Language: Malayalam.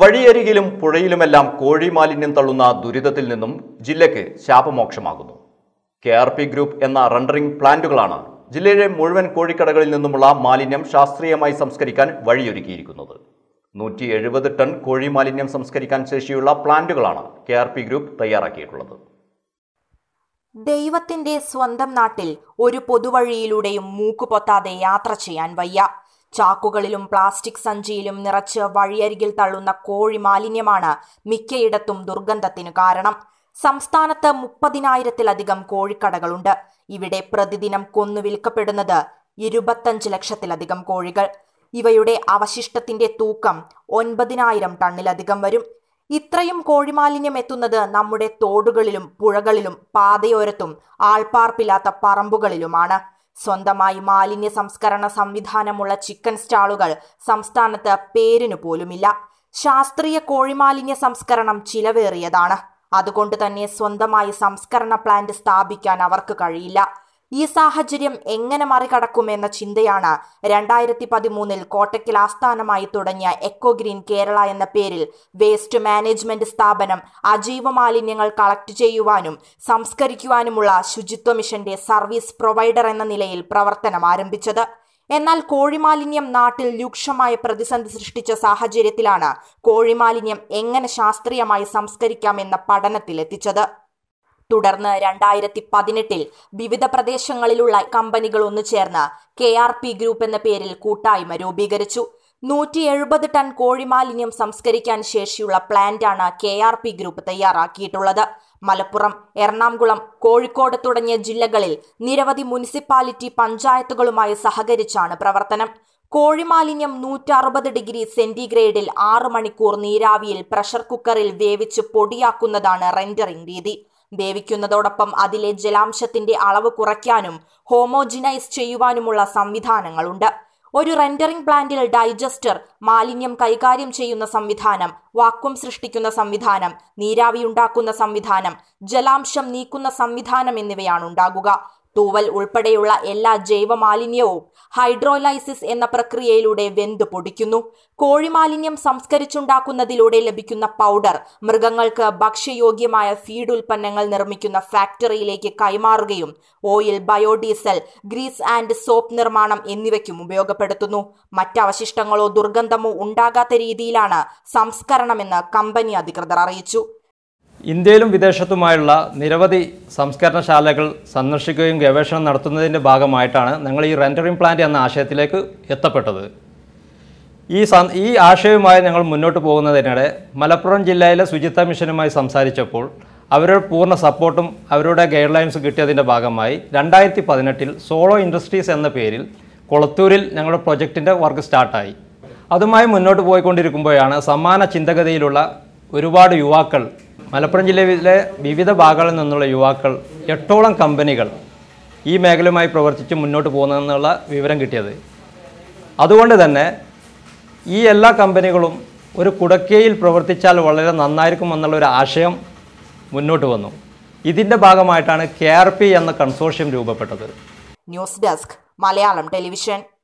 വഴിയരികിലും പുഴയിലുമെല്ലാം കോഴി മാലിന്യം തള്ളുന്ന ദുരിതത്തിൽ നിന്നും ജില്ലയ്ക്ക് ശാപമോക്ഷമാകുന്നു കെ ആർ പി ഗ്രൂപ്പ് എന്ന റണ്ടറിംഗ് പ്ലാന്റുകളാണ് ജില്ലയിലെ മുഴുവൻ കോഴിക്കടകളിൽ നിന്നുമുള്ള മാലിന്യം ശാസ്ത്രീയമായി സംസ്കരിക്കാൻ വഴിയൊരുക്കിയിരിക്കുന്നത് നൂറ്റി എഴുപത് ടൺ കോഴി മാലിന്യം സംസ്കരിക്കാൻ ശേഷിയുള്ള പ്ലാന്റുകളാണ് കെ ആർ പി ഗ്രൂപ്പ് തയ്യാറാക്കിയിട്ടുള്ളത് ദൈവത്തിന്റെ സ്വന്തം നാട്ടിൽ ഒരു പൊതുവഴിയിലൂടെയും മൂക്കുപൊത്താതെ യാത്ര ചെയ്യാൻ വയ്യ ചാക്കുകളിലും പ്ലാസ്റ്റിക് സഞ്ചിയിലും നിറച്ച് വഴിയരികിൽ തള്ളുന്ന കോഴി മാലിന്യമാണ് മിക്കയിടത്തും ദുർഗന്ധത്തിന് കാരണം സംസ്ഥാനത്ത് മുപ്പതിനായിരത്തിലധികം കോഴിക്കടകളുണ്ട് ഇവിടെ പ്രതിദിനം കൊന്നു വിൽക്കപ്പെടുന്നത് ഇരുപത്തഞ്ച് ലക്ഷത്തിലധികം കോഴികൾ ഇവയുടെ അവശിഷ്ടത്തിന്റെ തൂക്കം ഒൻപതിനായിരം ടണ്ണിലധികം വരും ഇത്രയും കോഴിമാലിന്യം എത്തുന്നത് നമ്മുടെ തോടുകളിലും പുഴകളിലും പാതയോരത്തും ആൾപ്പാർപ്പില്ലാത്ത പറമ്പുകളിലുമാണ് സ്വന്തമായി മാലിന്യ സംസ്കരണ സംവിധാനമുള്ള ചിക്കൻ സ്റ്റാളുകൾ സംസ്ഥാനത്ത് പേരിനു പോലുമില്ല ശാസ്ത്രീയ കോഴിമാലിന്യ സംസ്കരണം ചിലവേറിയതാണ് അതുകൊണ്ട് തന്നെ സ്വന്തമായി സംസ്കരണ പ്ലാന്റ് സ്ഥാപിക്കാൻ അവർക്ക് കഴിയില്ല ഈ സാഹചര്യം എങ്ങനെ മറികടക്കുമെന്ന ചിന്തയാണ് രണ്ടായിരത്തി പതിമൂന്നിൽ കോട്ടയ്ക്കൽ ആസ്ഥാനമായി തുടങ്ങിയ എക്കോ ഗ്രീൻ കേരള എന്ന പേരിൽ വേസ്റ്റ് മാനേജ്മെന്റ് സ്ഥാപനം അജൈവ മാലിന്യങ്ങൾ കളക്ട് ചെയ്യുവാനും സംസ്കരിക്കുവാനുമുള്ള ശുചിത്വ മിഷന്റെ സർവീസ് പ്രൊവൈഡർ എന്ന നിലയിൽ പ്രവർത്തനം ആരംഭിച്ചത് എന്നാൽ കോഴിമാലിന്യം നാട്ടിൽ രൂക്ഷമായ പ്രതിസന്ധി സൃഷ്ടിച്ച സാഹചര്യത്തിലാണ് കോഴിമാലിന്യം എങ്ങനെ ശാസ്ത്രീയമായി സംസ്കരിക്കാമെന്ന പഠനത്തിലെത്തിച്ചത് തുടർന്ന് രണ്ടായിരത്തി പതിനെട്ടിൽ വിവിധ പ്രദേശങ്ങളിലുള്ള കമ്പനികൾ ഒന്നു ചേർന്ന് കെ ആർ പി ഗ്രൂപ്പ് എന്ന പേരിൽ കൂട്ടായ്മ രൂപീകരിച്ചു നൂറ്റി എഴുപത് ടൺ കോഴിമാലിന്യം സംസ്കരിക്കാൻ ശേഷിയുള്ള പ്ലാന്റാണ് കെ ആർ പി ഗ്രൂപ്പ് തയ്യാറാക്കിയിട്ടുള്ളത് മലപ്പുറം എറണാകുളം കോഴിക്കോട് തുടങ്ങിയ ജില്ലകളിൽ നിരവധി മുനിസിപ്പാലിറ്റി പഞ്ചായത്തുകളുമായി സഹകരിച്ചാണ് പ്രവർത്തനം കോഴിമാലിന്യം നൂറ്ററുപത് ഡിഗ്രി സെന്റിഗ്രേഡിൽ ആറ് മണിക്കൂർ നീരാവിയിൽ പ്രഷർ കുക്കറിൽ വേവിച്ച് പൊടിയാക്കുന്നതാണ് റെൻഡറിംഗ് രീതി വേവിക്കുന്നതോടൊപ്പം അതിലെ ജലാംശത്തിന്റെ അളവ് കുറയ്ക്കാനും ഹോമോജിനൈസ് ചെയ്യുവാനുമുള്ള സംവിധാനങ്ങളുണ്ട് ഒരു റെൻഡറിംഗ് പ്ലാന്റിൽ ഡൈജസ്റ്റർ മാലിന്യം കൈകാര്യം ചെയ്യുന്ന സംവിധാനം വാക്വം സൃഷ്ടിക്കുന്ന സംവിധാനം നീരാവി ഉണ്ടാക്കുന്ന സംവിധാനം ജലാംശം നീക്കുന്ന സംവിധാനം എന്നിവയാണ് ഉണ്ടാകുക തൂവൽ ഉൾപ്പെടെയുള്ള എല്ലാ ജൈവമാലിന്യവും ഹൈഡ്രോലൈസിസ് എന്ന പ്രക്രിയയിലൂടെ വെന്ത് പൊടിക്കുന്നു കോഴിമാലിന്യം സംസ്കരിച്ചുണ്ടാക്കുന്നതിലൂടെ ലഭിക്കുന്ന പൗഡർ മൃഗങ്ങൾക്ക് ഭക്ഷ്യയോഗ്യമായ ഫീഡ് ഉൽപ്പന്നങ്ങൾ നിർമ്മിക്കുന്ന ഫാക്ടറിയിലേക്ക് കൈമാറുകയും oil biodiesel grease and soap നിർമ്മാണം എന്നിവയ്ക്കും ഉപയോഗപ്പെടുത്തുന്നു മറ്റ് അവശിഷ്ടങ്ങളോ ദുർഗന്ധമോ ഉണ്ടാകാത്ത രീതിയിലാണ് സംസ്കരണമെന്ന് കമ്പനി അധികൃതർ അറിയിച്ചു ഇന്ത്യയിലും വിദേശത്തുമായുള്ള നിരവധി സംസ്കരണശാലകൾ സന്ദർശിക്കുകയും ഗവേഷണം നടത്തുന്നതിൻ്റെ ഭാഗമായിട്ടാണ് ഞങ്ങൾ ഈ റെൻഡറിംഗ് പ്ലാന്റ് എന്ന ആശയത്തിലേക്ക് എത്തപ്പെട്ടത് ഈ ഈ ആശയവുമായി ഞങ്ങൾ മുന്നോട്ട് പോകുന്നതിനിടെ മലപ്പുറം ജില്ലയിലെ ശുചിത്വ മിഷനുമായി സംസാരിച്ചപ്പോൾ അവരുടെ പൂർണ്ണ സപ്പോർട്ടും അവരുടെ ഗൈഡ് ലൈൻസ് കിട്ടിയതിൻ്റെ ഭാഗമായി രണ്ടായിരത്തി പതിനെട്ടിൽ സോളോ ഇൻഡസ്ട്രീസ് എന്ന പേരിൽ കൊളത്തൂരിൽ ഞങ്ങളുടെ പ്രൊജക്റ്റിൻ്റെ വർക്ക് സ്റ്റാർട്ടായി അതുമായി മുന്നോട്ട് പോയിക്കൊണ്ടിരിക്കുമ്പോഴാണ് സമാന ചിന്തഗതിയിലുള്ള ഒരുപാട് യുവാക്കൾ മലപ്പുറം ജില്ലയിലെ വിവിധ ഭാഗങ്ങളിൽ നിന്നുള്ള യുവാക്കൾ എട്ടോളം കമ്പനികൾ ഈ മേഖലയുമായി പ്രവർത്തിച്ച് മുന്നോട്ട് പോകുന്നതെന്നുള്ള വിവരം കിട്ടിയത് അതുകൊണ്ട് തന്നെ ഈ എല്ലാ കമ്പനികളും ഒരു കുടക്കയിൽ പ്രവർത്തിച്ചാൽ വളരെ നന്നായിരിക്കും എന്നുള്ള ഒരു ആശയം മുന്നോട്ട് വന്നു ഇതിൻ്റെ ഭാഗമായിട്ടാണ് കെ എന്ന കൺസോർഷ്യം രൂപപ്പെട്ടത് ന്യൂസ് ഡെസ്ക് മലയാളം ടെലിവിഷൻ